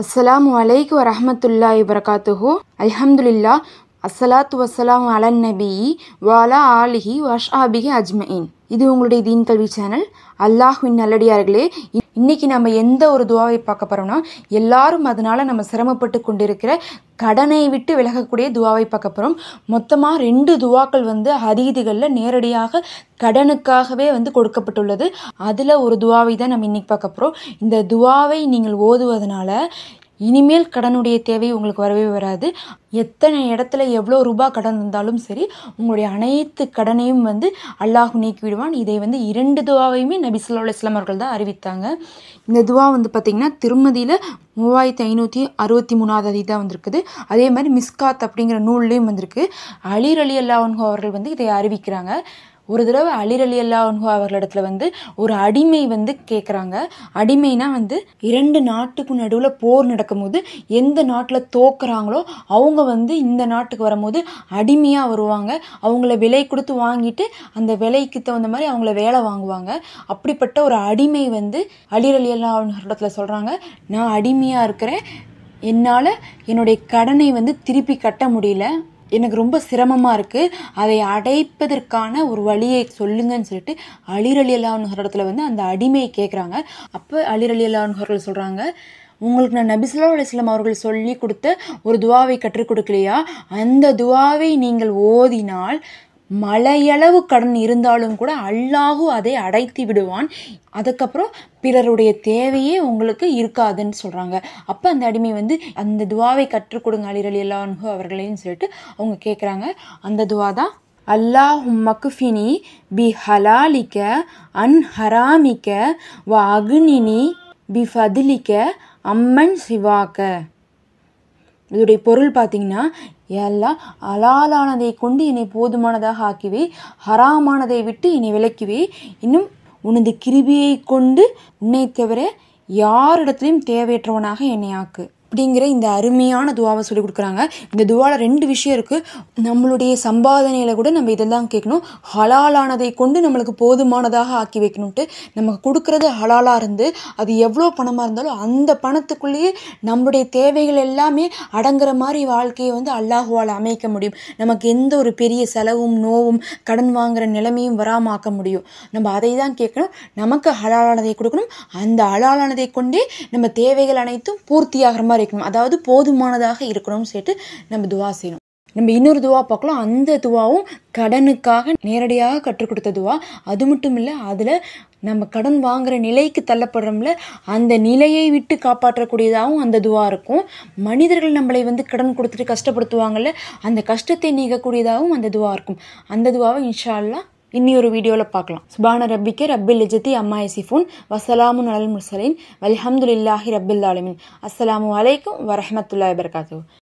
அஸ்லாம் அலைக்கு வரமத்துல்லா இபரகாத்துஹோ அல்ஹம்துலில்லா அஸ்ஸலாத்து வசலாம் அலன் நபி வாலா ஆலிஹி வஷ் அஜ்மயின் இது உங்களுடைய தீன் கல்வி சேனல் அல்லாஹின் நல்லடியார்களே இன்றைக்கி நம்ம எந்த ஒரு துவாவை பார்க்க போகிறோம்னா எல்லாரும் அதனால் நம்ம சிரமப்பட்டு கொண்டிருக்கிற கடனை விட்டு விலகக்கூடிய துவாவை பார்க்க போகிறோம் மொத்தமாக ரெண்டு துவாக்கள் வந்து ஹரீதிகளில் நேரடியாக கடனுக்காகவே வந்து கொடுக்கப்பட்டுள்ளது அதில் ஒரு துவாவை தான் நம்ம இன்றைக்கி பார்க்க போகிறோம் இந்த துவாவை நீங்கள் ஓதுவதனால இனிமேல் கடனுடைய தேவை உங்களுக்கு வரவே வராது எத்தனை இடத்துல எவ்வளோ ரூபா கடன் இருந்தாலும் சரி உங்களுடைய அனைத்து கடனையும் வந்து அல்லாஹ் நீக்கிவிடுவான் இதை வந்து இரண்டு துவாவையுமே நபி சொல்லா இஸ்லாம் அவர்கள் தான் அறிவித்தாங்க இந்த துவா வந்து பார்த்திங்கன்னா திருமதியில் மூவாயிரத்தி ஐநூற்றி அறுபத்தி மூணாவது அதி தான் வந்திருக்குது அதே மாதிரி மிஸ்காத் அப்படிங்கிற நூல்லையும் வந்திருக்கு அலிர் அலி அல்லாஹ் அவர்கள் வந்து இதை அறிவிக்கிறாங்க ஒரு தடவை அலிரலியல்லா அவர்களிடத்துல வந்து ஒரு அடிமை வந்து கேட்குறாங்க அடிமைனா வந்து இரண்டு நாட்டுக்கு நடுவில் போர் நடக்கும்போது எந்த நாட்டில் தோக்குறாங்களோ அவங்க வந்து இந்த நாட்டுக்கு வரும்போது அடிமையாக வருவாங்க அவங்கள விலை கொடுத்து வாங்கிட்டு அந்த விலைக்கு தகுந்த மாதிரி அவங்கள வேலை வாங்குவாங்க அப்படிப்பட்ட ஒரு அடிமை வந்து அல்லா அவர்களிடத்துல சொல்கிறாங்க நான் அடிமையாக இருக்கிறேன் என்னால் என்னுடைய கடனை வந்து திருப்பி கட்ட முடியல எனக்கு ரொம்ப சிரமமாக இருக்குது அதை அடைப்பதற்கான ஒரு வழியை சொல்லுங்கன்னு சொல்லிட்டு அலிரலியலான்கிற இடத்துல வந்து அந்த அடிமையை கேட்குறாங்க அப்போ அலிரலியலான்கர்கள் சொல்கிறாங்க உங்களுக்கு நான் நபிசுல்லா அலிஸ்லாம் அவர்கள் சொல்லி கொடுத்த ஒரு துவாவை கற்றுக் கொடுக்கலையா அந்த துவாவை நீங்கள் ஓதினால் மலையளவு கடன் இருந்தாலும் கூட அல்லாஹு அதை அடைத்து விடுவான் அதுக்கப்புறம் பிறருடைய தேவையே உங்களுக்கு இருக்காதுன்னு சொல்கிறாங்க அப்போ அந்த அடிமை வந்து அந்த துவாவை கற்றுக் கொடுங்க அலிரலி அல்லாஹு அவர்களையும் சொல்லிட்டு அவங்க கேட்குறாங்க அந்த துவா தான் அல்லாஹு மக்குஃபினி பி ஹலாலிக்க அன் ஹராமிக்க வ அக்னினி பி ஃபதிலிக்க அம்மன் சிவாக்க இதோடைய பொருள் பார்த்தீங்கன்னா எல்லாம் அலாலானதை கொண்டு என்னை போதுமானதாக ஆக்கிவே ஹராமானதை விட்டு என்னை விலக்கிவே இன்னும் உனது கிருபியை கொண்டு உன்னை தவிர யாரிடத்திலும் தேவையற்றவனாக என்னை ஆக்கு அப்படிங்கிற இந்த அருமையான துவாவை சொல்லி கொடுக்குறாங்க இந்த துவாவில் ரெண்டு விஷயம் இருக்குது நம்மளுடைய சம்பாதனையில் கூட நம்ம இதெல்லாம் கேட்கணும் ஹலாலானதை கொண்டு நம்மளுக்கு போதுமானதாக ஆக்கி வைக்கணும்ட்டு நமக்கு கொடுக்குறது ஹலாலாக இருந்து அது எவ்வளோ பணமாக இருந்தாலும் அந்த பணத்துக்குள்ளேயே நம்மளுடைய தேவைகள் எல்லாமே அடங்குற மாதிரி வாழ்க்கையை வந்து அல்லாஹுவால் அமைக்க முடியும் நமக்கு எந்த ஒரு பெரிய செலவும் நோவும் கடன் வாங்குகிற நிலைமையும் வராமாக்க முடியும் நம்ம அதை தான் கேட்கணும் நமக்கு ஹலாலானதை கொடுக்கணும் அந்த ஹலாலானதை கொண்டே நம்ம தேவைகள் அனைத்தும் பூர்த்தியாகிற மாதிரி இருக்கணும் அதாவது போதுமானதாக இருக்கணும்னு சொல்லிட்டு நம்ம துவா செய்யணும் நம்ம இன்னொரு துவா பார்க்கலாம் அந்த துவாவும் கடனுக்காக நேரடியாக கற்றுக் கொடுத்த துவா அது மட்டும் இல்லை அதில் நம்ம கடன் வாங்குகிற நிலைக்கு தள்ளப்படுறோம்ல அந்த நிலையை விட்டு காப்பாற்றக்கூடியதாகவும் அந்த துவா இருக்கும் மனிதர்கள் நம்மளை வந்து கடன் கொடுத்துட்டு கஷ்டப்படுத்துவாங்கள்ல அந்த கஷ்டத்தை நீக்கக்கூடியதாகவும் அந்த துவா இருக்கும் அந்த துவாவை இன்ஷால்லாம் இன்னி ஒரு வீடியோவில் பார்க்கலாம் சுபான ரப்பிக்கு ரப்பில் இஜத்தி அம்மா இசிஃபூன் வசலாமுன் அல் முர்சலின் வல்ஹம்துல்லாஹி ரப்பில் ஆலமின் அஸ்லாம் வலைக்கும் வரஹமத்துல்லாய் வர்காத்து